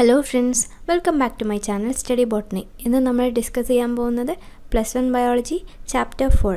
hello friends welcome back to my channel study botany ഇന്ന് നമ്മൾ discuss ചെയ്യാൻ പോകുന്നത് plus one biology chapter four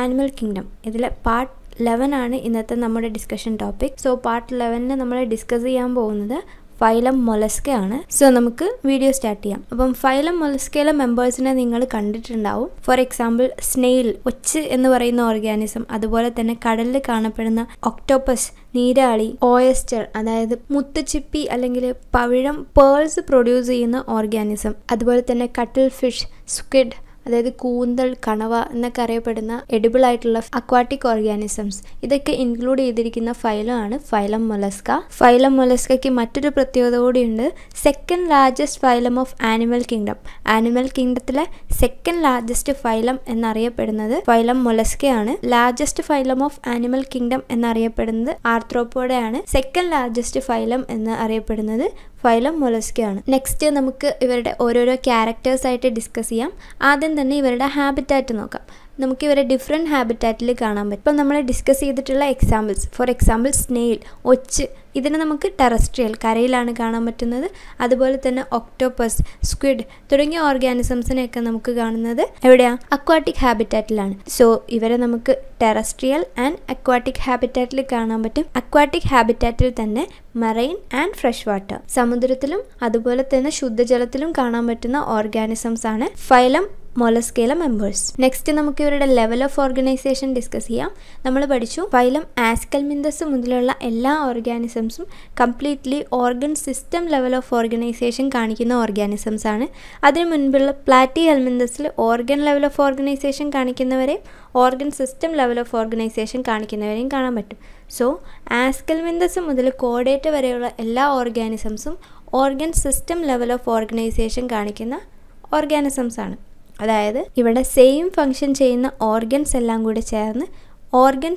animal kingdom ഇതിലെ part eleven ആണ് ഇന്നത്തെ നമ്മുടെ ഡിസ്കഷൻ ടോപ്പിക് സോ പാർട്ട് ലെവനിൽ നമ്മൾ ഡിസ്കസ് ചെയ്യാൻ പോകുന്നത് ഫൈലം മൊലസ്കയാണ് സോ നമുക്ക് വീഡിയോ സ്റ്റാർട്ട് ചെയ്യാം അപ്പം ഫൈലം മൊലസ്കയിലെ മെമ്പേഴ്സിനെ നിങ്ങൾ കണ്ടിട്ടുണ്ടാവും ഫോർ എക്സാമ്പിൾ സ്നെയിൽ ഒച്ച് എന്ന് പറയുന്ന ഓർഗാനിസം അതുപോലെ തന്നെ കടലിൽ കാണപ്പെടുന്ന ഒക്ടോപ്പസ് നീരാളി ഓയസ്റ്റർ അതായത് മുത്തച്ചിപ്പി അല്ലെങ്കിൽ പവിഴം പേൾസ് പ്രൊഡ്യൂസ് ചെയ്യുന്ന ഓർഗാനിസം അതുപോലെ തന്നെ കട്ടിൽ ഫിഷ് സ്ക്വിഡ് അതായത് കൂന്തൽ കണവ എന്നൊക്കെ അറിയപ്പെടുന്ന എഡിബിൾ ആയിട്ടുള്ള അക്വാട്ടിക് ഓർഗാനിസംസ് ഇതൊക്കെ ഇൻക്ലൂഡ് ചെയ്തിരിക്കുന്ന ആണ് ഫൈലം മൊലസ്ക ഫൈലം മൊലസ്കയ്ക്ക് മറ്റൊരു പ്രത്യേകത കൂടിയുണ്ട് second largest phylum of animal kingdom animal കിങ്ഡത്തിലെ സെക്കൻഡ് ലാർജസ്റ്റ് ഫൈലം എന്നറിയപ്പെടുന്നത് ഫൈലം മൊലസ്കയാണ് largest phylum of animal kingdom എന്നറിയപ്പെടുന്നത് ആർത്രോപ്പോഡയാണ് സെക്കൻഡ് ലാർജസ്റ്റ് ഫൈലം എന്ന് അറിയപ്പെടുന്നത് ഫൈലം മൊലസ്കയാണ് നെക്സ്റ്റ് നമുക്ക് ഇവരുടെ ഓരോരോ ക്യാരക്ടേഴ്സ് ആയിട്ട് ഡിസ്കസ് ചെയ്യാം ആദ്യം ആദ്യം തന്നെ ഇവരുടെ ഹാബിറ്റാറ്റ് നോക്കാം നമുക്ക് ഇവരെ ഡിഫറെൻ്റ് ഹാബിറ്റാറ്റിൽ കാണാൻ പറ്റും ഇപ്പം നമ്മൾ ഡിസ്കസ് ചെയ്തിട്ടുള്ള എക്സാമ്പിൾസ് ഫോർ എക്സാമ്പിൾ സ്നെയിൽ ഒച്ച് ഇതിനെ നമുക്ക് ടെറസ്ട്രിയൽ കരയിലാണ് കാണാൻ പറ്റുന്നത് അതുപോലെ തന്നെ ഒക്ടോപ്പസ് സ്ക്വിഡ് തുടങ്ങിയ ഓർഗാനിസംസിനെയൊക്കെ നമുക്ക് കാണുന്നത് എവിടെയാണ് അക്വാട്ടിക് ഹാബിറ്റാറ്റിലാണ് സോ ഇവരെ നമുക്ക് ടെറസ്ട്രിയൽ ആൻഡ് അക്വാട്ടിക് ഹാബിറ്റാറ്റിൽ കാണാൻ പറ്റും അക്വാട്ടിക് ഹാബിറ്റാറ്റിൽ തന്നെ മറൈൻ ആൻഡ് ഫ്രഷ് വാട്ടർ സമുദ്രത്തിലും അതുപോലെ തന്നെ ശുദ്ധജലത്തിലും കാണാൻ പറ്റുന്ന ഓർഗാനിസംസ് ആണ് ഫൈലം മൊലസ്കേല മെമ്പേഴ്സ് നെക്സ്റ്റ് നമുക്ക് ഇവരുടെ ലെവൽ ഓഫ് ഓർഗനൈസേഷൻ ഡിസ്കസ് ചെയ്യാം നമ്മൾ പഠിച്ചു ഫൈലം ആസ്കൽമിന്തസ് മുതലുള്ള എല്ലാ ഓർഗാനിസംസും completely organ system level of organization കാണിക്കുന്ന ഓർഗാനിസംസ് ആണ് അതിനു മുൻപുള്ള പ്ലാറ്റി ഹെൽമിന്തസിൽ ഓർഗൻ ലെവൽ ഓഫ് ഓർഗനൈസേഷൻ കാണിക്കുന്നവരെ organ system level of organization കാണിക്കുന്നവരെയും കാണാൻ പറ്റും സോ ആസ്കൽമിന്തസ് മുതൽ കോഡേറ്റ് വരെയുള്ള എല്ലാ ഓർഗാനിസംസും organ system level of organization കാണിക്കുന്ന ഓർഗാനിസംസ് ആണ് അതായത് ഇവിടെ സെയിം ഫങ്ഷൻ ചെയ്യുന്ന ഓർഗൻസ് എല്ലാം കൂടി ചേർന്ന് ഓർഗൻ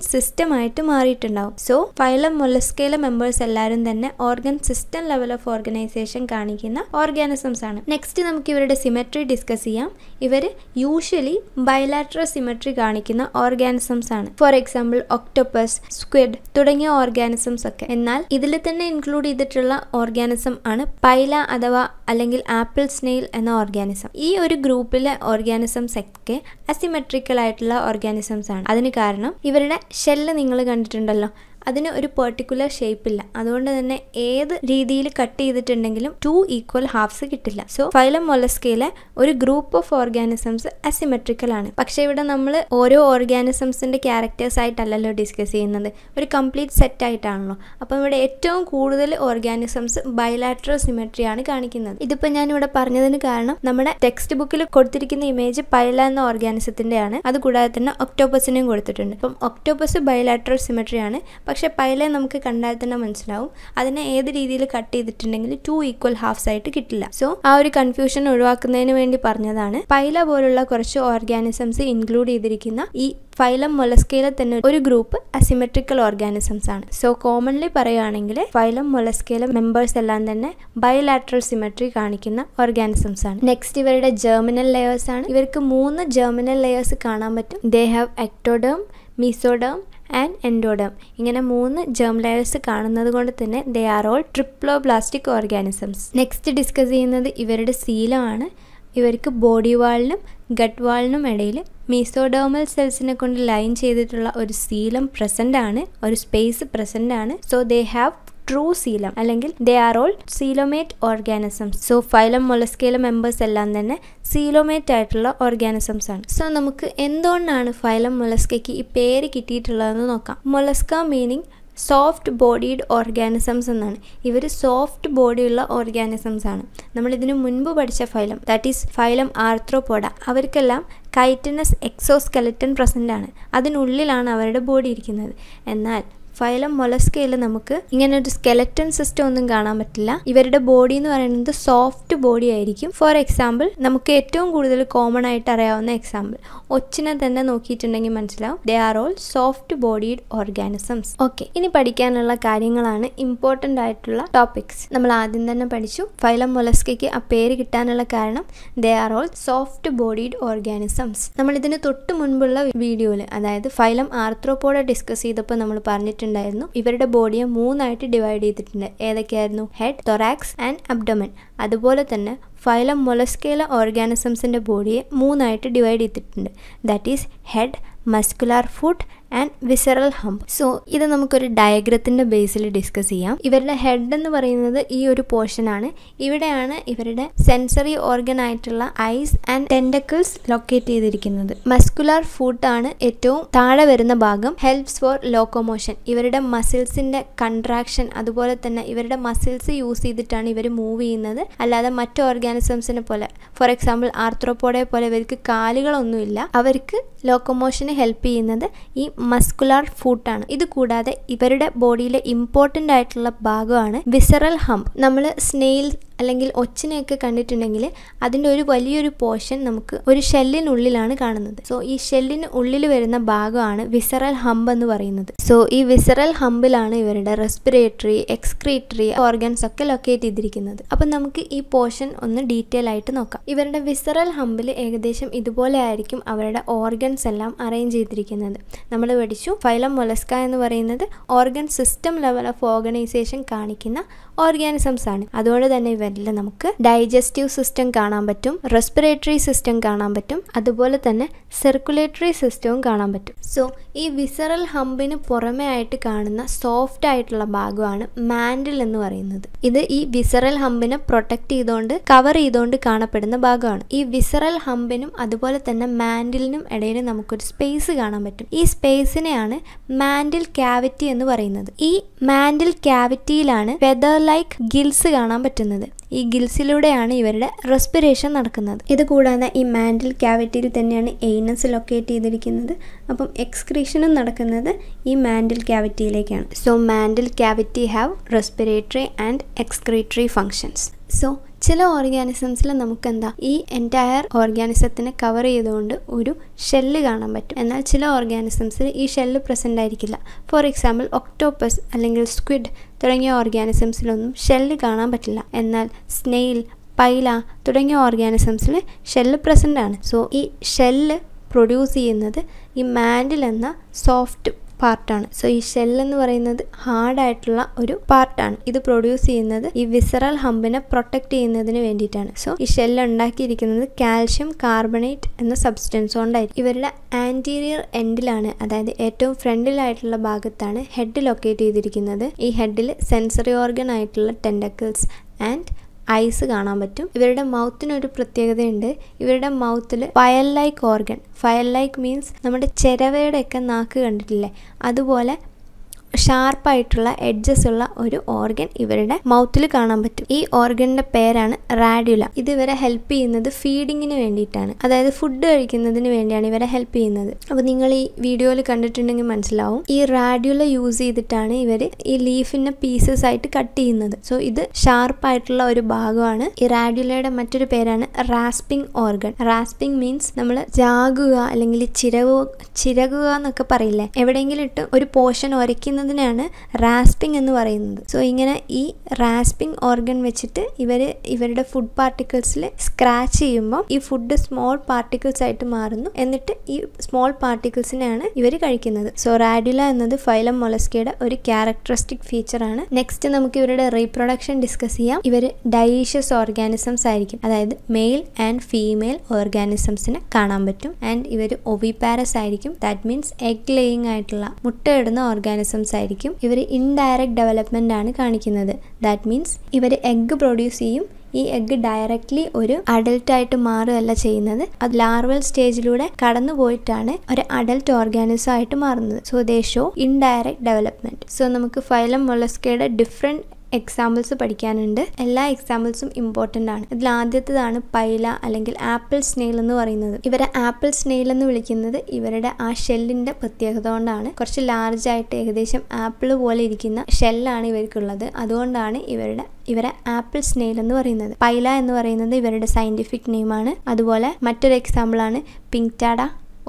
ആയിട്ട് മാറിയിട്ടുണ്ടാവും സോ ഫൈലം മൊലസ്കേല മെമ്പേഴ്സ് എല്ലാവരും തന്നെ organ system level of organization കാണിക്കുന്ന ഓർഗാനിസംസ് ആണ് നെക്സ്റ്റ് നമുക്ക് ഇവരുടെ സിമെട്രി ഡിസ്കസ് ചെയ്യാം ഇവർ യൂഷ്വലി ബയലാട്രൽ സിമെട്രി കാണിക്കുന്ന ഓർഗാനിസംസ് ആണ് ഫോർ എക്സാമ്പിൾ ഒക്ടോപ്പസ് സ്ക്വിഡ് തുടങ്ങിയ ഓർഗാനിസംസ് ഒക്കെ എന്നാൽ ഇതിൽ തന്നെ ഇൻക്ലൂഡ് ചെയ്തിട്ടുള്ള ഓർഗാനിസം ആണ് പൈല അഥവാ അല്ലെങ്കിൽ ആപ്പിൾ സ്നെയിൽ എന്ന ഓർഗാനിസം ഈ ഒരു ഗ്രൂപ്പിലെ ഓർഗാനിസംസ് ഒക്കെ അസിമെട്രിക്കൽ ആയിട്ടുള്ള ഓർഗാനിസംസ് ആണ് അതിന് കാരണം ഇവരുടെ ഷെല്ല് നിങ്ങൾ കണ്ടിട്ടുണ്ടല്ലോ അതിന് ഒരു പെർട്ടിക്കുലർ ഇല്ല അതുകൊണ്ട് തന്നെ ഏത് രീതിയിൽ കട്ട് ചെയ്തിട്ടുണ്ടെങ്കിലും ടു ഈക്വൽ ഹാഫ്സ് കിട്ടില്ല സോ ഫൈലം മൊലസ്കയിലെ ഒരു ഗ്രൂപ്പ് ഓഫ് ഓർഗാനിസംസ് അസിമെട്രിക്കൽ ആണ് പക്ഷേ ഇവിടെ നമ്മൾ ഓരോ ഓർഗാനിസംസിന്റെ ക്യാരക്ടേഴ്സ് ആയിട്ടല്ലല്ലോ ഡിസ്കസ് ചെയ്യുന്നത് ഒരു കംപ്ലീറ്റ് സെറ്റ് ആയിട്ടാണല്ലോ അപ്പം ഇവിടെ ഏറ്റവും കൂടുതൽ ഓർഗാനിസംസ് ബയലാട്രോ സിമെട്രി ആണ് കാണിക്കുന്നത് ഇതിപ്പോൾ ഇവിടെ പറഞ്ഞതിന് കാരണം നമ്മുടെ ടെക്സ്റ്റ് ബുക്കിൽ കൊടുത്തിരിക്കുന്ന ഇമേജ് പൈല എന്ന ഓർഗാനിസത്തിൻ്റെയാണ് അതുകൂടാതെ തന്നെ ഒക്ടോപ്പസിനെയും കൊടുത്തിട്ടുണ്ട് അപ്പം ഒക്ടോപ്പസ് ബയലാട്രോ സിമെട്രി ആണ് പക്ഷെ പൈലെ നമുക്ക് കണ്ടാൽ തന്നെ മനസ്സിലാവും അതിനെ ഏത് രീതിയിൽ കട്ട് ചെയ്തിട്ടുണ്ടെങ്കിൽ ടു ഈക്വൽ ഹാഫ്സ് ആയിട്ട് കിട്ടില്ല സോ ആ ഒരു കൺഫ്യൂഷൻ ഒഴിവാക്കുന്നതിന് വേണ്ടി പറഞ്ഞതാണ് പൈല പോലുള്ള കുറച്ച് ഓർഗാനിസംസ് ഇൻക്ലൂഡ് ചെയ്തിരിക്കുന്ന ഈ ഫൈലം മൊലസ്കയിലെ തന്നെ ഒരു ഗ്രൂപ്പ് അസിമെട്രിക്കൽ ഓർഗാനിസംസ് ആണ് സോ കോമൺലി പറയുകയാണെങ്കിൽ ഫൈലം മൊലസ്കയിലെ മെമ്പേഴ്സ് എല്ലാം തന്നെ ബയലാട്രൽ സിമെട്രി കാണിക്കുന്ന ഓർഗാനിസംസ് ആണ് നെക്സ്റ്റ് ഇവരുടെ ജെർമിനൽ ലെയേഴ്സ് ആണ് ഇവർക്ക് മൂന്ന് ജെർമിനൽ ലെയേഴ്സ് കാണാൻ പറ്റും they have ectoderm mesoderm and endoderm ഇങ്ങനെ മൂന്ന് ജേം ലയേഴ്സ് കാണുന്നത് കൊണ്ട് തന്നെ they are all triploblastic organisms next discuss ചെയ്യുന്നത് ഇവരുടെ സീലമാണ് ഇവർക്ക് ബോഡി വാളിനും ഗട്ട് വാളിനും ഇടയിൽ മീസോഡോമൽ സെൽസിനെ കൊണ്ട് ലൈൻ ചെയ്തിട്ടുള്ള ഒരു സീലം പ്രസൻ്റ് ആണ് ഒരു സ്പേസ് പ്രസൻ്റ് ആണ് so they have true coelom അല്ലെങ്കിൽ they are all coelomate organisms so phylum മൊലസ്കേല മെമ്പേഴ്സ് എല്ലാം തന്നെ സീലോമേറ്റ് ആയിട്ടുള്ള ഓർഗാനിസംസ് ആണ് സോ നമുക്ക് എന്തുകൊണ്ടാണ് ഫൈലം മൊലസ്കയ്ക്ക് ഈ പേര് കിട്ടിയിട്ടുള്ളതെന്ന് നോക്കാം Mollusca meaning soft bodied organisms എന്നാണ് ഇവർ സോഫ്റ്റ് ബോഡിയുള്ള ഓർഗാനിസംസ് ആണ് നമ്മൾ ഇതിനു മുൻപ് പഠിച്ച phylum that is phylum Arthropoda അവർക്കെല്ലാം കൈറ്റനസ് എക്സോസ്കെലറ്റൻ പ്രസൻ്റ് ആണ് അതിനുള്ളിലാണ് അവരുടെ ബോഡി ഇരിക്കുന്നത് എന്നാൽ ഫൈലം മൊലസ്കയിൽ നമുക്ക് ഇങ്ങനെ ഒരു സ്കെലറ്റൻ സിസ്റ്റം ഒന്നും കാണാൻ പറ്റില്ല ഇവരുടെ ബോഡി എന്ന് പറയുന്നത് സോഫ്റ്റ് ബോഡി ആയിരിക്കും ഫോർ എക്സാമ്പിൾ നമുക്ക് ഏറ്റവും കൂടുതൽ കോമൺ ആയിട്ട് അറിയാവുന്ന എക്സാമ്പിൾ ഒച്ചിനെ തന്നെ നോക്കിയിട്ടുണ്ടെങ്കിൽ മനസ്സിലാവും they are all soft bodied organisms okay ഇനി പഠിക്കാനുള്ള കാര്യങ്ങളാണ് ഇമ്പോർട്ടൻ്റ് ആയിട്ടുള്ള ടോപ്പിക്സ് നമ്മൾ ആദ്യം തന്നെ പഠിച്ചു ഫൈലം മൊലസ്കയ്ക്ക് ആ പേര് കിട്ടാനുള്ള കാരണം they are all soft bodied organisms നമ്മൾ ഇതിന് തൊട്ട് മുൻപുള്ള വീഡിയോയിൽ അതായത് ഫൈലം ആർത്രോപോഡ ഡിസ്കസ് ചെയ്തപ്പോൾ നമ്മൾ പറഞ്ഞിട്ടുണ്ട് ചെയ്തിട്ടുണ്ടായിരുന്നു ഇവരുടെ ബോഡിയെ മൂന്നായിട്ട് ഡിവൈഡ് ചെയ്തിട്ടുണ്ട് ഏതൊക്കെയായിരുന്നു ഹെഡ് തൊറാക്സ് ആൻഡ് അബ്ഡമൻ അതുപോലെ തന്നെ ഫൈലം മൊലസ്കേല ഓർഗാനിസംസിൻ്റെ ബോഡിയെ മൂന്നായിട്ട് ഡിവൈഡ് ചെയ്തിട്ടുണ്ട് that is head muscular foot and visceral hump so ഇത് നമുക്കൊരു ഡയഗ്രത്തിൻ്റെ ബേസിൽ ഡിസ്കസ് ചെയ്യാം ഇവരുടെ ഹെഡ് എന്ന് പറയുന്നത് ഈ ഒരു പോർഷനാണ് ഇവിടെയാണ് ഇവരുടെ സെൻസറി ഓർഗൻ ആയിട്ടുള്ള ഐസ് ആൻഡ് ടെൻഡക്കിൾസ് ലൊക്കേറ്റ് ചെയ്തിരിക്കുന്നത് മസ്കുലാർ ഫുഡ് ആണ് ഏറ്റവും താഴെ വരുന്ന ഭാഗം ഹെൽപ്സ് ഫോർ ലോക്കോമോഷൻ ഇവരുടെ മസിൽസിന്റെ കൺട്രാക്ഷൻ അതുപോലെ തന്നെ ഇവരുടെ മസിൽസ് യൂസ് ചെയ്തിട്ടാണ് ഇവർ മൂവ് ചെയ്യുന്നത് അല്ലാതെ മറ്റ് ഓർഗാനിസംസിനെ പോലെ ഫോർ എക്സാമ്പിൾ ആർത്രോപോഡയെ പോലെ ഇവർക്ക് കാലുകളൊന്നുമില്ല അവർക്ക് ലോക്കോമോഷന് ഹെൽപ്പ് ചെയ്യുന്നത് ഈ മസ്കുലാർ ഫൂട്ടാണ് ഇത് കൂടാതെ ഇവരുടെ ബോഡിയിലെ ഇമ്പോർട്ടൻ്റ് ആയിട്ടുള്ള ഭാഗമാണ് വിസറൽ ഹംപ് നമ്മൾ സ്നെയിൽ അല്ലെങ്കിൽ ഒച്ചിനെയൊക്കെ കണ്ടിട്ടുണ്ടെങ്കിൽ അതിൻ്റെ ഒരു വലിയൊരു പോർഷൻ നമുക്ക് ഒരു ഷെല്ലിനുള്ളിലാണ് കാണുന്നത് സോ ഈ ഷെല്ലിന് ഉള്ളിൽ വരുന്ന ഭാഗമാണ് വിസറൽ ഹംബ് എന്ന് പറയുന്നത് സോ ഈ വിസറൽ ഹംബിലാണ് ഇവരുടെ റെസ്പിറേറ്ററി എക്സ്ക്രീറ്ററി ഓർഗൻസ് ഒക്കെ ലൊക്കേറ്റ് ചെയ്തിരിക്കുന്നത് അപ്പം നമുക്ക് ഈ പോർഷൻ ഒന്ന് ഡീറ്റെയിൽ ആയിട്ട് നോക്കാം ഇവരുടെ വിസറൽ ഹംബിൽ ഏകദേശം ഇതുപോലെ ആയിരിക്കും അവരുടെ ഓർഗൻസ് എല്ലാം അറേഞ്ച് ചെയ്തിരിക്കുന്നത് നമ്മൾ പഠിച്ചു ഫൈലം മൊലസ്ക എന്ന് പറയുന്നത് organ system level of organization കാണിക്കുന്ന ഓർഗാനിസംസ് ആണ് അതുകൊണ്ട് തന്നെ ഇവരിൽ നമുക്ക് ഡൈജസ്റ്റീവ് സിസ്റ്റം കാണാൻ പറ്റും റെസ്പിറേറ്ററി സിസ്റ്റം കാണാൻ പറ്റും അതുപോലെ തന്നെ സർക്കുലേറ്ററി സിസ്റ്റവും കാണാൻ പറ്റും സോ ഈ വിസറൽ ഹമ്പിന് പുറമേ ആയിട്ട് കാണുന്ന സോഫ്റ്റ് ആയിട്ടുള്ള ഭാഗമാണ് മാൻഡിൽ എന്ന് പറയുന്നത് ഇത് ഈ വിസറൽ ഹമ്പിനെ പ്രൊട്ടക്ട് ചെയ്തുകൊണ്ട് കവർ ചെയ്തുകൊണ്ട് കാണപ്പെടുന്ന ഭാഗമാണ് ഈ വിസറൽ ഹമ്പിനും അതുപോലെ തന്നെ മാൻഡിലിനും ഇടയിൽ നമുക്കൊരു സ്പേസ് കാണാൻ പറ്റും ഈ സ്പേസിനെയാണ് മാൻഡിൽ ക്യാവിറ്റി എന്ന് പറയുന്നത് ഈ മാൻഡിൽ ക്യാവിറ്റിയിലാണ് വെതർ ലൈക്ക് ഗിൽസ് കാണാൻ പറ്റുന്നത് ഈ ഗിൽസിലൂടെയാണ് ഇവരുടെ റെസ്പിറേഷൻ നടക്കുന്നത് ഇത് കൂടാതെ ഈ മാൻഡിൽ ക്യാവിറ്റിയിൽ തന്നെയാണ് എയ്നസ് ലൊക്കേറ്റ് ചെയ്തിരിക്കുന്നത് അപ്പം എക്സ്ക്രീഷനും നടക്കുന്നത് ഈ മാൻഡിൽ ക്യാവിറ്റിയിലേക്കാണ് so mantle cavity have respiratory and excretory functions so ചില ഓർഗാനിസംസിൽ നമുക്കെന്താ ഈ എൻറ്റയർ ഓർഗാനിസത്തിനെ കവർ ചെയ്തുകൊണ്ട് ഒരു ഷെല്ല് കാണാൻ പറ്റും എന്നാൽ ചില ഓർഗാനിസംസിൽ ഈ ഷെല്ല് പ്രസൻ്റ് ആയിരിക്കില്ല ഫോർ എക്സാമ്പിൾ ഒക്ടോപ്പസ് അല്ലെങ്കിൽ സ്ക്വിഡ് തുടങ്ങിയ ഓർഗാനിസംസിലൊന്നും ഷെല്ല് കാണാൻ പറ്റില്ല എന്നാൽ സ്നെയിൽ പൈല തുടങ്ങിയ ഓർഗാനിസംസിൽ ഷെല്ല് പ്രസൻ്റ് ആണ് സോ ഈ ഷെല്ല് പ്രൊഡ്യൂസ് ചെയ്യുന്നത് ഈ മാൻഡിൽ എന്ന സോഫ്റ്റ് പാർട്ടാണ് സോ ഈ ഷെൽ എന്ന് പറയുന്നത് ഹാർഡ് ആയിട്ടുള്ള ഒരു പാർട്ടാണ് ഇത് പ്രൊഡ്യൂസ് ചെയ്യുന്നത് ഈ വിസറൽ ഹമ്പിനെ പ്രൊട്ടക്ട് ചെയ്യുന്നതിന് വേണ്ടിയിട്ടാണ് സോ ഈ ഷെൽ ഉണ്ടാക്കിയിരിക്കുന്നത് കാൽഷ്യം കാർബണേറ്റ് എന്ന സബ്സ്റ്റൻസ് കൊണ്ടായിരിക്കും ഇവരുടെ ആന്റീരിയർ എൻഡിലാണ് അതായത് ഏറ്റവും ഫ്രണ്ടിലായിട്ടുള്ള ഭാഗത്താണ് ഹെഡ് ലൊക്കേറ്റ് ചെയ്തിരിക്കുന്നത് ഈ ഹെഡിൽ സെൻസറി ഓർഗൻ ആയിട്ടുള്ള ടെൻഡക്കിൾസ് ആൻഡ് ഐസ് കാണാൻ പറ്റും ഇവരുടെ മൗത്തിനൊരു പ്രത്യേകതയുണ്ട് ഇവരുടെ മൗത്തിൽ file like organ file like means നമ്മുടെ ചെരവയുടെ ഒക്കെ നാക്ക് കണ്ടിട്ടില്ലേ അതുപോലെ ഷാർപ്പായിട്ടുള്ള എഡ്ജസ് ഉള്ള ഒരു ഓർഗൻ ഇവരുടെ മൗത്തിൽ കാണാൻ പറ്റും ഈ ഓർഗനിന്റെ പേരാണ് റാഡ്യുല ഇത് ഇവരെ ഹെൽപ്പ് ചെയ്യുന്നത് ഫീഡിങ്ങിന് വേണ്ടിയിട്ടാണ് അതായത് ഫുഡ് കഴിക്കുന്നതിന് വേണ്ടിയാണ് ഇവരെ ഹെൽപ്പ് ചെയ്യുന്നത് അപ്പോൾ നിങ്ങൾ ഈ വീഡിയോയിൽ കണ്ടിട്ടുണ്ടെങ്കിൽ മനസ്സിലാവും ഈ റാഡ്യുല യൂസ് ചെയ്തിട്ടാണ് ഇവർ ഈ ലീഫിനെ പീസസ് ആയിട്ട് കട്ട് ചെയ്യുന്നത് സോ ഇത് ഷാർപ്പായിട്ടുള്ള ഒരു ഭാഗമാണ് ഈ റാഡ്യുലയുടെ മറ്റൊരു പേരാണ് റാസ്പിംഗ് ഓർഗൺ റാസ്പിംഗ് മീൻസ് നമ്മൾ ജാകുക അല്ലെങ്കിൽ ചിരകു ചിരകുക എന്നൊക്കെ പറയില്ലേ എവിടെയെങ്കിലും ഇട്ട് ഒരു പോർഷൻ ഉരയ്ക്കുന്ന ചെയ്യുന്നതിനാണ് റാസ്പിംഗ് എന്ന് പറയുന്നത് സോ ഇങ്ങനെ ഈ റാസ്പിംഗ് ഓർഗൻ വെച്ചിട്ട് ഇവർ ഇവരുടെ ഫുഡ് പാർട്ടിക്കിൾസിൽ സ്ക്രാച്ച് ചെയ്യുമ്പോൾ ഈ ഫുഡ് സ്മോൾ പാർട്ടിക്കിൾസ് ആയിട്ട് മാറുന്നു എന്നിട്ട് ഈ സ്മോൾ പാർട്ടിക്കിൾസിനെയാണ് ഇവർ കഴിക്കുന്നത് സോ റാഡുല എന്നത് ഫൈലം മൊലസ്കയുടെ ഒരു ക്യാരക്ടറിസ്റ്റിക് ഫീച്ചറാണ് നെക്സ്റ്റ് നമുക്ക് ഇവരുടെ റീപ്രൊഡക്ഷൻ ഡിസ്കസ് ചെയ്യാം ഇവർ ഡൈഷ്യസ് ഓർഗാനിസംസ് ആയിരിക്കും അതായത് മെയിൽ ആൻഡ് ഫീമെയിൽ ഓർഗാനിസംസിനെ കാണാൻ പറ്റും ആൻഡ് ഇവർ ഒവിപാരസ് ആയിരിക്കും ദാറ്റ് മീൻസ് എഗ് ലേയിങ് ആയിട്ടുള്ള മുട്ടയിടുന്ന ഓർഗാനിസംസ് ആയിരിക്കും ഇവർ ഇൻഡയറക്റ്റ് ഡെവലപ്മെൻ്റ് ആണ് കാണിക്കുന്നത് ദാറ്റ് മീൻസ് ഇവർ എഗ്ഗ് പ്രൊഡ്യൂസ് ചെയ്യും ഈ എഗ്ഗ് ഡയറക്റ്റ്ലി ഒരു അഡൽട്ടായിട്ട് മാറുകയല്ല ചെയ്യുന്നത് അത് ലാർവൽ സ്റ്റേജിലൂടെ കടന്നു പോയിട്ടാണ് ഒരു അഡൽട്ട് ഓർഗാനിസം ആയിട്ട് മാറുന്നത് so they show indirect development so നമുക്ക് ഫൈലം മൊളസ്കയുടെ ഡിഫറെൻറ്റ് എക്സാമ്പിൾസ് പഠിക്കാനുണ്ട് എല്ലാ എക്സാമ്പിൾസും ഇമ്പോർട്ടൻ്റ് ആണ് ഇതിൽ ആദ്യത്തേതാണ് പൈല അല്ലെങ്കിൽ ആപ്പിൾ സ്നെയിൽ എന്ന് പറയുന്നത് ഇവരെ ആപ്പിൾ സ്നെയിൽ എന്ന് വിളിക്കുന്നത് ഇവരുടെ ആ ഷെല്ലിന്റെ പ്രത്യേകത കൊണ്ടാണ് കുറച്ച് ലാർജ് ആയിട്ട് ഏകദേശം ആപ്പിൾ പോലെ ഇരിക്കുന്ന ഷെല്ലാണ് ഇവർക്കുള്ളത് അതുകൊണ്ടാണ് ഇവരുടെ ഇവരെ ആപ്പിൾ സ്നെയിൽ എന്ന് പറയുന്നത് പൈല എന്ന് പറയുന്നത് ഇവരുടെ സയന്റിഫിക് നെയിമാണ് അതുപോലെ മറ്റൊരു example Pinctada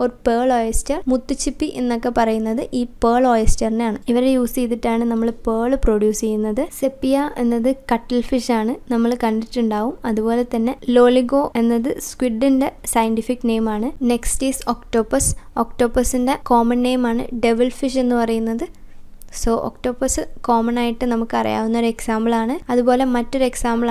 or pearl oyster മുത്തുച്ചിപ്പി എന്നൊക്കെ പറയുന്നത് ഈ പേൾ ഓയസ്റ്ററിനെയാണ് ഇവരെ യൂസ് ചെയ്തിട്ടാണ് നമ്മൾ പേൾ പ്രൊഡ്യൂസ് ചെയ്യുന്നത് സെപ്പിയ എന്നത് കട്ടിൽ ഫിഷ് ആണ് നമ്മൾ കണ്ടിട്ടുണ്ടാവും അതുപോലെ തന്നെ ലോലിഗോ എന്നത് സ്ക്വിഡിന്റെ സയന്റിഫിക് നെയിം ആണ് നെക്സ്റ്റ് ഈസ് ഒക്ടോപ്പസ് ഒക്ടോപ്പസിന്റെ കോമൺ നെയിം ആണ് ഡെവിൾ ഫിഷ് എന്ന് പറയുന്നത് സോ ഒക്ടോപ്പസ് കോമൺ ആയിട്ട് നമുക്ക് അറിയാവുന്ന ഒരു എക്സാമ്പിൾ ആണ് അതുപോലെ മറ്റൊരു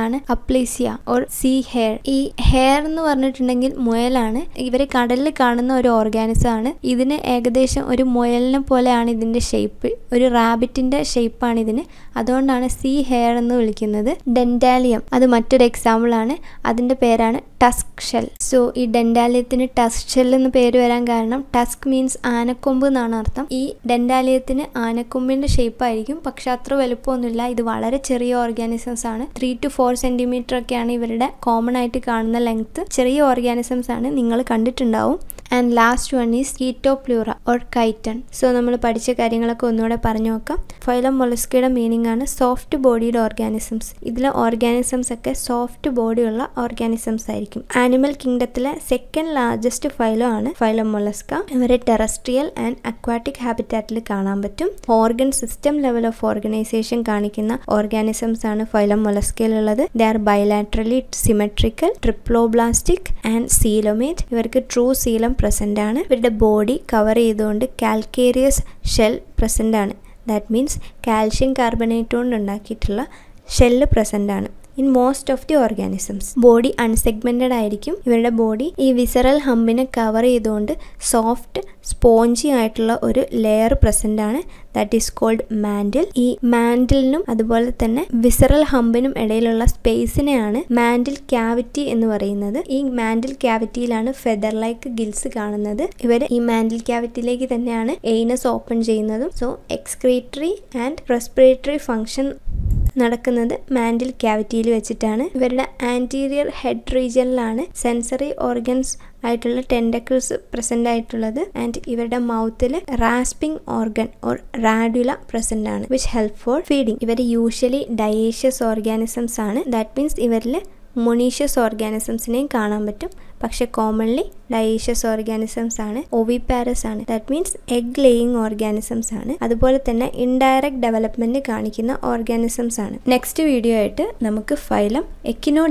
ആണ് അപ്ലീസിയ ഓർ സീ ഹെയർ ഈ ഹെയർ എന്ന് പറഞ്ഞിട്ടുണ്ടെങ്കിൽ മുയലാണ് ഇവർ കടലിൽ കാണുന്ന ഒരു ഓർഗാനിസം ആണ് ഇതിന് ഏകദേശം ഒരു മുയലിനെ പോലെയാണ് ഇതിന്റെ ഷേപ്പ് ഒരു ഷേപ്പ് ഷേപ്പാണ് ഇതിന് അതുകൊണ്ടാണ് സീ ഹെയർ എന്ന് വിളിക്കുന്നത് ഡെൻഡാലിയം അത് മറ്റൊരു ആണ് അതിന്റെ പേരാണ് ടസ്ക് ഷെൽ സോ ഈ ഡെൻഡാലിയത്തിന് ടസ്ക് ഷെൽ എന്ന് പേര് വരാൻ കാരണം ടസ്ക് മീൻസ് ആനക്കൊമ്പ് എന്നാണ് അർത്ഥം ഈ ഡെൻഡാലിയത്തിന് ആനക്കൊമ്പ് പ്ലാന്റിൻ്റെ ഷേപ്പായിരിക്കും പക്ഷെ അത്ര വലുപ്പമൊന്നുമില്ല ഇത് വളരെ ചെറിയ ഓർഗാനിസംസ് ആണ് ത്രീ ടു ഫോർ സെൻറ്റിമീറ്റർ ഒക്കെയാണ് ഇവരുടെ കോമൺ ആയിട്ട് കാണുന്ന ലെങ്ത്ത് ചെറിയ ഓർഗാനിസംസ് ആണ് നിങ്ങൾ കണ്ടിട്ടുണ്ടാവും and last one is pleura or chiton so നമ്മൾ പഠിച്ച കാര്യങ്ങളൊക്കെ ഒന്നുകൂടെ പറഞ്ഞു നോക്കാം ഫൈലം മൊളസ്കയുടെ മീനിങ് ആണ് സോഫ്റ്റ് ബോഡിയുടെ ഓർഗാനിസംസ് ഇതിലെ ഓർഗാനിസംസ് ഒക്കെ സോഫ്റ്റ് ബോഡിയുള്ള ഓർഗാനിസംസ് ആയിരിക്കും ആനിമൽ കിങ്ഡത്തിലെ സെക്കൻഡ് ലാർജസ്റ്റ് ഫൈലോ ആണ് ഫൈലം മൊളസ്ക ഇവരെ ടെറസ്ട്രിയൽ ആൻഡ് അക്വാട്ടിക് ഹാബിറ്റാറ്റിൽ കാണാൻ പറ്റും organ system level of organization കാണിക്കുന്ന ഓർഗാനിസംസ് ആണ് ഫൈലം മൊളസ്കയിലുള്ളത് they are bilaterally symmetrical triploblastic and coelomate ഇവർക്ക് ട്രൂ സീലം പ്രസൻ്റ് ആണ് ഇവരുടെ ബോഡി കവർ ചെയ്തുകൊണ്ട് കാൽക്കേരിയസ് ഷെൽ പ്രസൻ്റ് ആണ് ദാറ്റ് മീൻസ് കാൽഷ്യം കാർബണേറ്റ് കൊണ്ട് ഉണ്ടാക്കിയിട്ടുള്ള ഷെല്ല് പ്രസൻ്റ് ആണ് in most of the organisms body unsegmented ആയിരിക്കും ഇവരുടെ ബോഡി ഈ വിസറൽ ഹമ്പിനെ കവർ ചെയ്തുകൊണ്ട് സോഫ്റ്റ് സ്പോഞ്ചി ആയിട്ടുള്ള ഒരു ലെയർ പ്രസന്റ് ആണ് ദാറ്റ് ഈസ് കോൾഡ് മാൻഡിൽ ഈ മാൻഡിലിനും അതുപോലെ തന്നെ വിസറൽ ഹമ്പിനും ഇടയിലുള്ള സ്പേസിനെയാണ് മാൻഡിൽ ക്യാവിറ്റി എന്ന് പറയുന്നത് ഈ മാൻഡിൽ ക്യാവിറ്റിയിലാണ് ഫെദർ ലൈക്ക് ഗിൽസ് കാണുന്നത് ഇവർ ഈ മാൻഡിൽ ക്യാവിറ്റിയിലേക്ക് തന്നെയാണ് എയ്നസ് ഓപ്പൺ ചെയ്യുന്നതും so excretory and respiratory function നടക്കുന്നത് മാൻഡിൽ ക്യാവിറ്റിയിൽ വെച്ചിട്ടാണ് ഇവരുടെ ആൻറ്റീരിയർ ഹെഡ് റീജിയനിലാണ് സെൻസറി ഓർഗൻസ് ആയിട്ടുള്ള ടെൻഡക്കിൾസ് പ്രസന്റ് ആയിട്ടുള്ളത് ആൻഡ് ഇവരുടെ മൗത്തിൽ rasping organ or radula present ആണ് വിച്ച് ഹെൽപ്പ് ഫോർ ഫീഡിങ് ഇവർ യൂഷ്വലി ഡയേഷ്യസ് ഓർഗാനിസംസ് ആണ് ദാറ്റ് മീൻസ് ഇവരിൽ മൊണീഷ്യസ് ഓർഗാനിസംസിനെയും കാണാൻ പറ്റും പക്ഷേ കോമൺലി ഡയേഷ്യസ് ഓർഗാനിസംസ് ആണ് ഒവിപാരസ് ആണ് that means egg laying organisms ആണ് അതുപോലെ തന്നെ ഇൻഡയറക്റ്റ് ഡെവലപ്മെന്റ് കാണിക്കുന്ന ഓർഗാനിസംസ് ആണ് നെക്സ്റ്റ് വീഡിയോ ആയിട്ട് നമുക്ക് ഫൈലം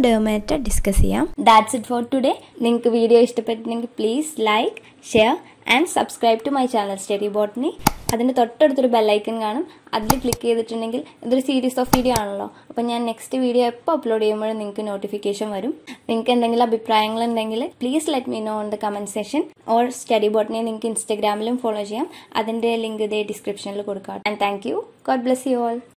ഡെർമാറ്റ ഡിസ്കസ് ചെയ്യാം ദാറ്റ്സ് ഇറ്റ് ഫോർ ടുഡേ നിങ്ങൾക്ക് വീഡിയോ ഇഷ്ടപ്പെട്ടിട്ടുണ്ടെങ്കിൽ please like share and subscribe to my channel study botany അതിൻ്റെ തൊട്ടടുത്തൊരു ബെല്ലൈക്കൻ കാണും അതിൽ ക്ലിക്ക് ചെയ്തിട്ടുണ്ടെങ്കിൽ ഇതൊരു സീരീസ് ഓഫ് വീഡിയോ ആണല്ലോ അപ്പോൾ ഞാൻ നെക്സ്റ്റ് വീഡിയോ എപ്പോൾ അപ്ലോഡ് ചെയ്യുമ്പോഴും നിങ്ങൾക്ക് നോട്ടിഫിക്കേഷൻ വരും നിങ്ങൾക്ക് എന്തെങ്കിലും അഭിപ്രായങ്ങളുണ്ടെങ്കിൽ please let me know on the comment section or study ബോട്ടിനെ നിങ്ങൾക്ക് ഇൻസ്റ്റഗ്രാമിലും ഫോളോ ചെയ്യാം അതിന്റെ ലിങ്ക് ഇതേ ഡിസ്ക്രിപ്ഷനിൽ കൊടുക്കാം and thank you God bless you all